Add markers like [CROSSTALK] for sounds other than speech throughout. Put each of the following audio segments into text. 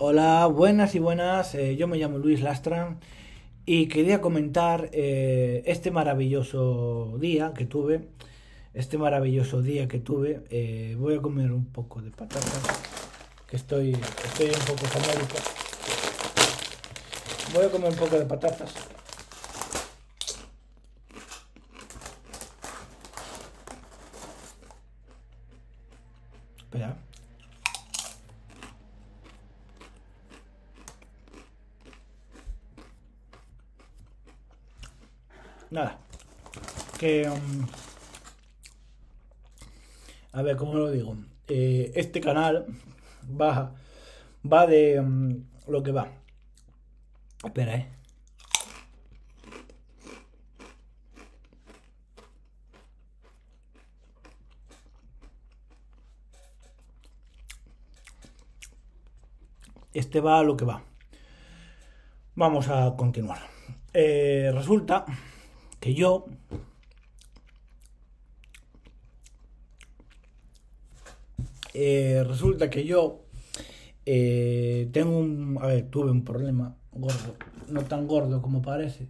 Hola, buenas y buenas. Eh, yo me llamo Luis lastra y quería comentar eh, este maravilloso día que tuve. Este maravilloso día que tuve. Eh, voy a comer un poco de patatas, que estoy, un poco Voy a comer un poco de patatas. Espera. Nada. Que... Mm, a ver, ¿cómo lo digo? Eh, este canal va, va de mm, lo que va. Espera, ¿eh? Este va lo que va. Vamos a continuar. Eh, resulta que yo eh, resulta que yo eh, tengo un a ver tuve un problema gordo no tan gordo como parece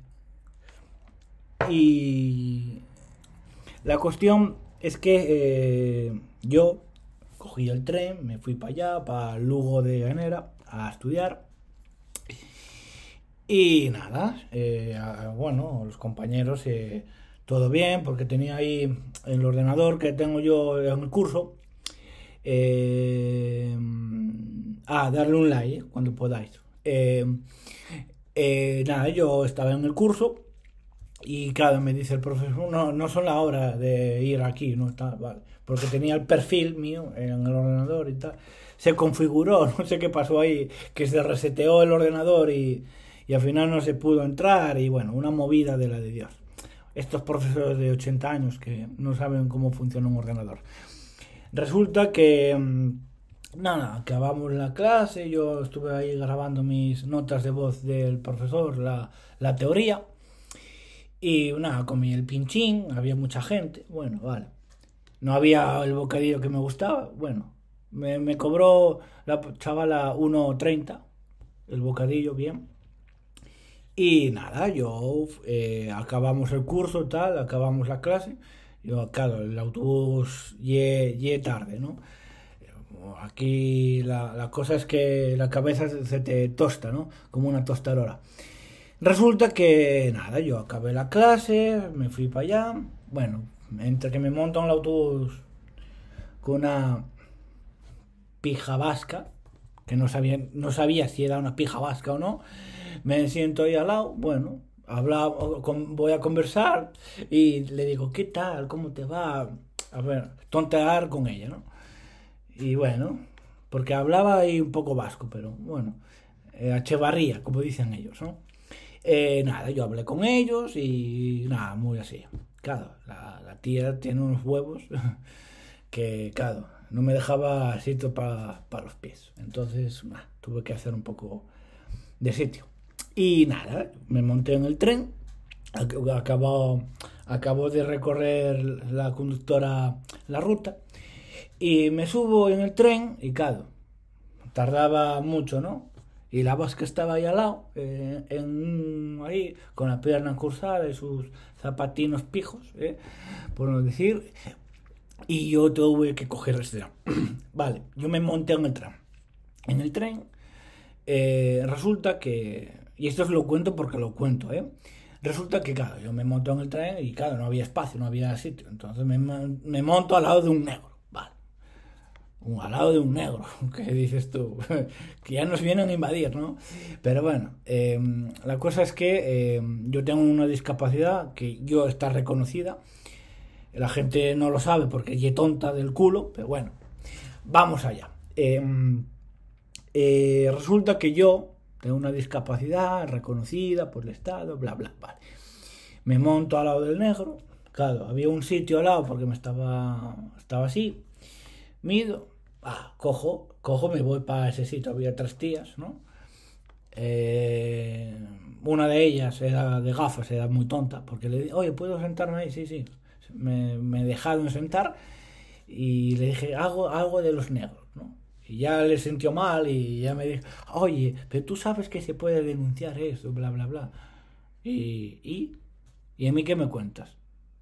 y la cuestión es que eh, yo cogí el tren me fui para allá para Lugo de Ganera a estudiar y nada, eh, bueno, los compañeros, eh, todo bien, porque tenía ahí el ordenador que tengo yo en el curso. a eh, ah, darle un like cuando podáis. nada, yo estaba en el curso y claro, me dice el profesor, no, no son la hora de ir aquí, no está, vale. Porque tenía el perfil mío en el ordenador y tal. Se configuró, [LAUGHS] no sé qué pasó ahí, que se reseteó el ordenador y y al final no se pudo entrar y bueno, una movida de la de Dios. Estos profesores de 80 años que no saben cómo funciona un ordenador. Resulta que... Mm, nada, acabamos la clase, yo estuve ahí grabando mis notas de voz del profesor, la, la teoría. Y nada, comí el pinchín, había mucha gente, bueno, vale. No había el bocadillo que me gustaba, bueno. Me, me cobró la chavala 1.30, el bocadillo, bien. Y nada, yo eh, acabamos el curso, tal, acabamos la clase. Yo, claro, el autobús llegué tarde, ¿no? Aquí la, cosa es que la cabeza se te tosta, ¿no? Como una tostadora. Resulta que, nada, yo acabé la clase, me fui para allá. Bueno, entre que me monta en el autobús con una pija vasca, que no sabía, no sabía si era una pija vasca o no me siento ahí al lado, bueno, con voy a conversar y le digo, ¿qué tal? ¿Cómo te va? A ver, tontear con ella, ¿no? Y bueno, porque hablaba ahí un poco vasco, pero bueno, eh, como dicen ellos, ¿no? Eh, nada, yo hablé con ellos y nada, muy así. Claro, la, tierra tía tiene unos huevos [LAUGHS] que, claro, no me dejaba sitio para los pies. Entonces, nada, tuve que hacer un poco de sitio. Y nada, me monté en el tren, acabo, acabo de recorrer la conductora la ruta y me subo en el tren y claro, tardaba mucho, ¿no? Y la voz que estaba ahí al lado, eh, en, ahí, con la pierna cruzada y sus zapatinos pijos, ¿eh? por no decir, y yo tuve que coger el tren. [CLEARS THROAT] vale, yo me monté en el tren. En el tren eh, resulta que y esto lo cuento porque lo cuento, ¿eh? Resulta que, claro, yo me monto en el tren y, claro, no había espacio, no había sitio. Entonces me, monto al lado de un negro, ¿vale? Un, al lado de un negro, [LAUGHS] ¿qué dices tú, [LAUGHS] que ya nos vienen a invadir, ¿no? Pero bueno, em, la cosa es que em, yo tengo una discapacidad que yo está reconocida. La gente no lo sabe porque es tonta del culo, pero bueno, vamos allá. Em, eh, resulta que yo tengo una discapacidad reconocida por el Estado, bla, bla, vale. Me monto al lado del negro. Claro, había un sitio al lado porque me estaba, estaba así. Mido. Ah, cojo, cojo, me voy para ese sitio. Había tres tías, ¿no? Eh, una de ellas era de gafas, era muy tonta, porque le dije, oye, ¿puedo sentarme ahí? Sí, sí. Me, me dejaron sentar y le dije, hago algo de los negros. Y ya le sintió mal y ya me dijo, oye, pero tú sabes que se puede denunciar eso, bla, bla, bla. Y, y, a mí qué me cuentas?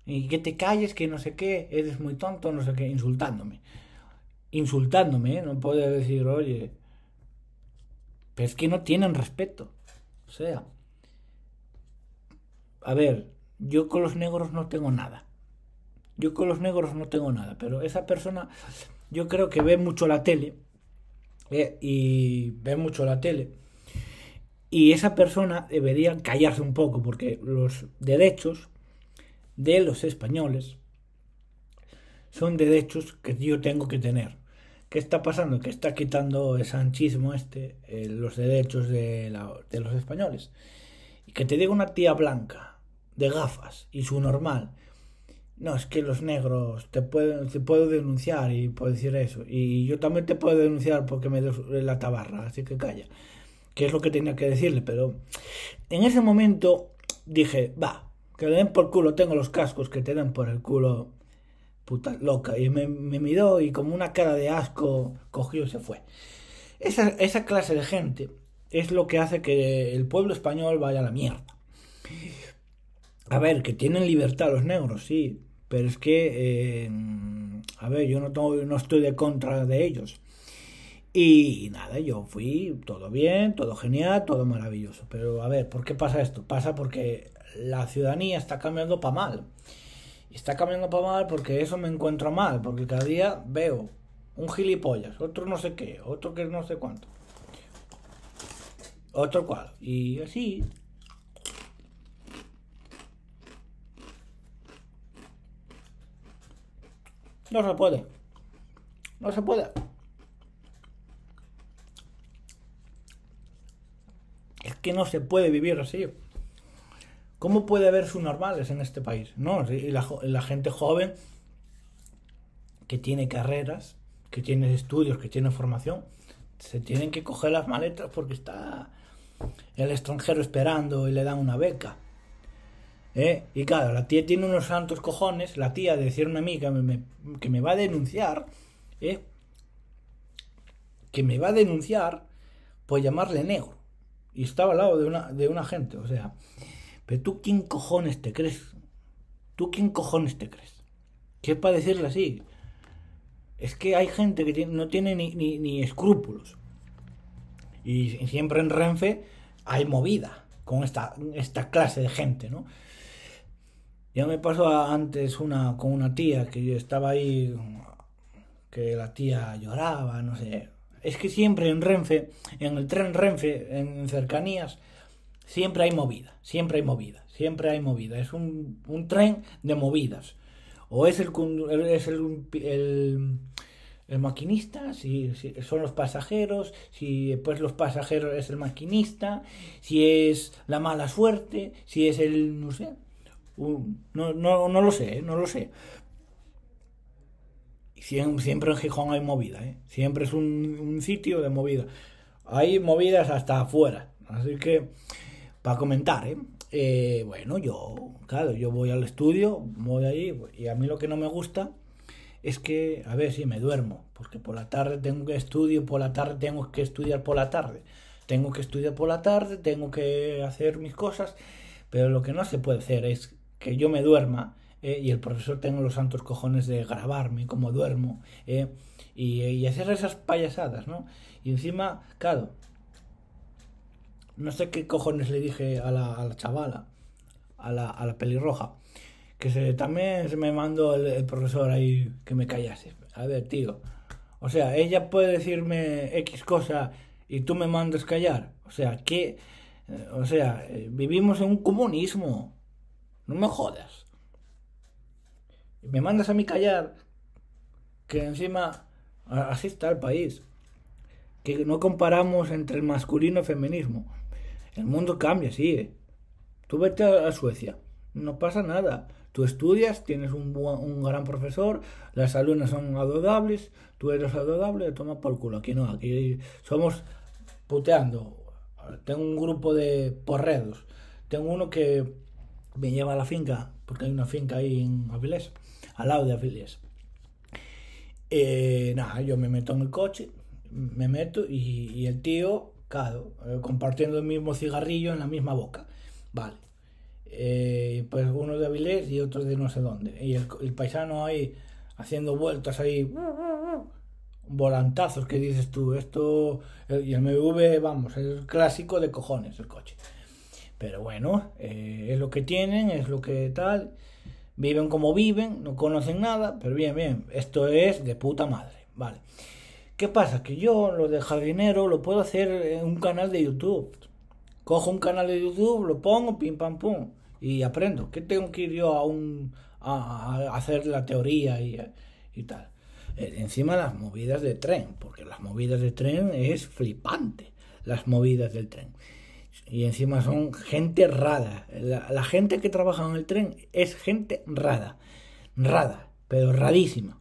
Y que te calles, que no sé qué, eres muy tonto, no sé qué, insultándome. Insultándome, ¿eh? no puedo decir, oye, pero es que no tienen respeto. O sea, a ver, yo con los negros no tengo nada. Yo con los negros no tengo nada, pero esa persona yo creo que ve mucho la tele y ve mucho la tele. Y esa persona debería callarse un poco porque los derechos de los españoles son derechos que yo tengo que tener. ¿Qué está pasando? Que está quitando el sanchismo este, eh, los derechos de, de los españoles. Y que te diga una tía blanca, de gafas, y su normal, no, es que los negros te pueden, te puedo denunciar y puedo decir eso. Y yo también te puedo denunciar porque me des la tabarra, así que calla. Que es lo que tenía que decirle, pero en ese momento dije, va, que le den por culo, tengo los cascos que te dan por el culo, puta loca. Y me, me miró y como una cara de asco cogió y se fue. Esa, esa clase de gente es lo que hace que el pueblo español vaya a la mierda. A ver, que tienen libertad los negros, sí, pero es que, eh, a ver, yo no, estoy de contra de ellos. Y, nada, yo fui, todo bien, todo genial, todo maravilloso. Pero a ver, ¿por qué pasa esto? Pasa porque la ciudadanía está cambiando para mal. está cambiando para mal porque eso me encuentro mal, porque cada día veo un gilipollas, otro no sé qué, otro que no sé cuánto, otro cual. Y así, No se puede. No se puede. Es que no se puede vivir así. ¿Cómo puede haber normales en este país? No, y la, la gente joven que tiene carreras, que tiene estudios, que tiene formación, se tienen que coger las maletas porque está el extranjero esperando y le dan una beca. ¿eh? Y claro, la tía tiene unos santos cojones, la tía de decir una amiga que me va a denunciar, ¿eh? que me va a denunciar por llamarle negro. Y estaba al lado de una, de una gente, o sea, pero tú quién cojones te crees? ¿Tú quién cojones te crees? ¿Qué es para decirle así? Es que hay gente que no tiene ni, escrúpulos. Y siempre en Renfe hay movida con esta clase de gente, ¿no? Ya me pasó antes una con una tía que yo estaba ahí, que la tía lloraba, no sé. Es que siempre en Renfe, en el tren Renfe, en cercanías, siempre hay movida, siempre hay movida, siempre hay movida. Es un, tren de movidas. O es el, es el, maquinista, si, son los pasajeros, si después pues, los pasajeros es el maquinista, si es la mala suerte, si es el, no sé, no, no, no, lo sé, no lo sé. Siempre, en Gijón hay movida, ¿eh? siempre es un, sitio de movida. Hay movidas hasta afuera, así que para comentar, ¿eh? ¿eh? bueno, yo, claro, yo voy al estudio, voy ahí, y a mí lo que no me gusta es que, a ver, si me duermo, porque por la tarde tengo que estudiar, por la tarde tengo que estudiar por la tarde, tengo que estudiar por la tarde, tengo que hacer mis cosas, pero lo que no se puede hacer es que yo me duerma eh, y el profesor tenga los santos cojones de grabarme como duermo eh, y, hacer esas payasadas, ¿no? Y encima, claro, no sé qué cojones le dije a la, a chavala, a la, a la pelirroja, que se, también se me mandó el, profesor ahí que me callase. A ver, tío, o sea, ella puede decirme X cosa y tú me mandas callar. O sea, que, eh, o sea, vivimos en un comunismo. No me jodas. me mandas a mí callar. Que encima así está el país. Que no comparamos entre el masculino y el feminismo. El mundo cambia, sí. ¿eh? Tú vete a Suecia. No pasa nada. Tú estudias, tienes un, un gran profesor, las alumnas son adorables, tú eres adorable, toma por culo. Aquí no, aquí somos puteando. Tengo un grupo de porredos. Tengo uno que me lleva a la finca, porque hay una finca ahí en Avilés, al lado de Avilés. Eh, nada, yo me meto en el coche, me meto y, el tío, claro, eh, compartiendo el mismo cigarrillo en la misma boca. Vale. Eh, pues uno de Avilés y otros de no sé dónde. Y el, paisano ahí haciendo vueltas ahí, volantazos que dices tú. Esto, y el MV, vamos, es el clásico de cojones el coche. Pero bueno, eh, es lo que tienen, es lo que tal. Viven como viven, no conocen nada, pero bien, bien, esto es de puta madre, ¿vale? ¿Qué pasa? Que yo lo de jardinero lo puedo hacer en un canal de YouTube. Cojo un canal de YouTube, lo pongo, pim pam pum, y aprendo. ¿Qué tengo que ir yo a, hacer la teoría y, y tal? Eh, encima las movidas de tren, porque las movidas de tren es flipante, las movidas del tren. Y encima son gente rara La, gente que trabaja en el tren es gente rara rara, pero radísima.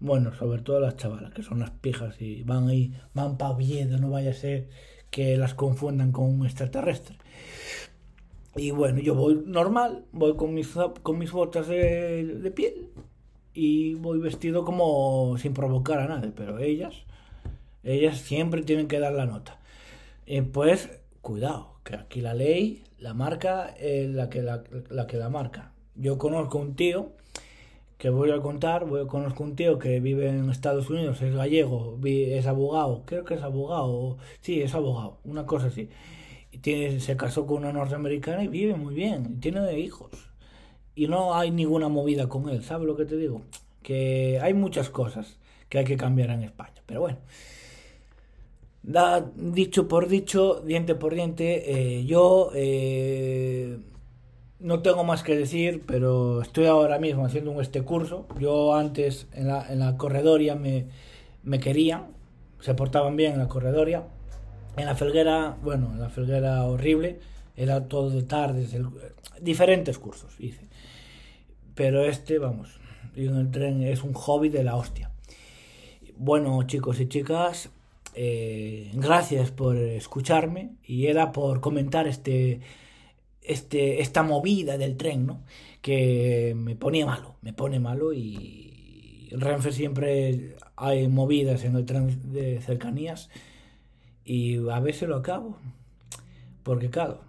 Bueno, sobre todo las chavalas, que son las pijas y van ahí, van pa' Oviedo, no vaya a ser que las confundan con un extraterrestre. Y bueno, yo voy normal, voy con mis, con mis botas de, de piel y voy vestido como sin provocar a nadie, pero ellas, ellas siempre tienen que dar la nota. Eh, pues cuidado, que aquí la ley, la marca es la, que la, que la marca. Yo conozco un tío, que voy a contar, voy, conozco un tío que vive en Estados Unidos, es gallego, es abogado, creo que es abogado, sí, es abogado, una cosa así. Y tiene, se casó con una norteamericana y vive muy bien, y tiene hijos. Y no hay ninguna movida con él, ¿sabes lo que te digo? Que hay muchas cosas que hay que cambiar en España, pero bueno da dicho por dicho, diente por diente. Eh, yo eh, no tengo más que decir, pero estoy ahora mismo haciendo este curso. Yo antes en la, en la corredoria me, me querían, se portaban bien en la corredoria. En la felguera, bueno, en la felguera horrible, era todo de tardes, diferentes cursos hice. Pero este, vamos, y en el tren es un hobby de la hostia. Bueno, chicos y chicas, eh, gracias por escucharme y era por comentar este, este, esta movida del tren, ¿no? Que me pone malo, me pone malo y Renfe siempre hay movidas en el tren de cercanías y a veces lo acabo, porque claro,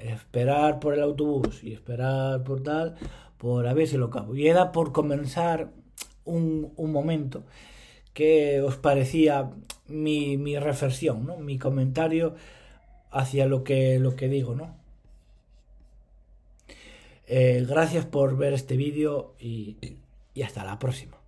esperar por el autobús y esperar por tal, por a veces lo acabo. Y era por comenzar un, un momento qué os parecía mi, mi reflexión, ¿no? mi comentario hacia lo que, lo que digo. ¿no? Eh, gracias por ver este vídeo y hasta la próxima.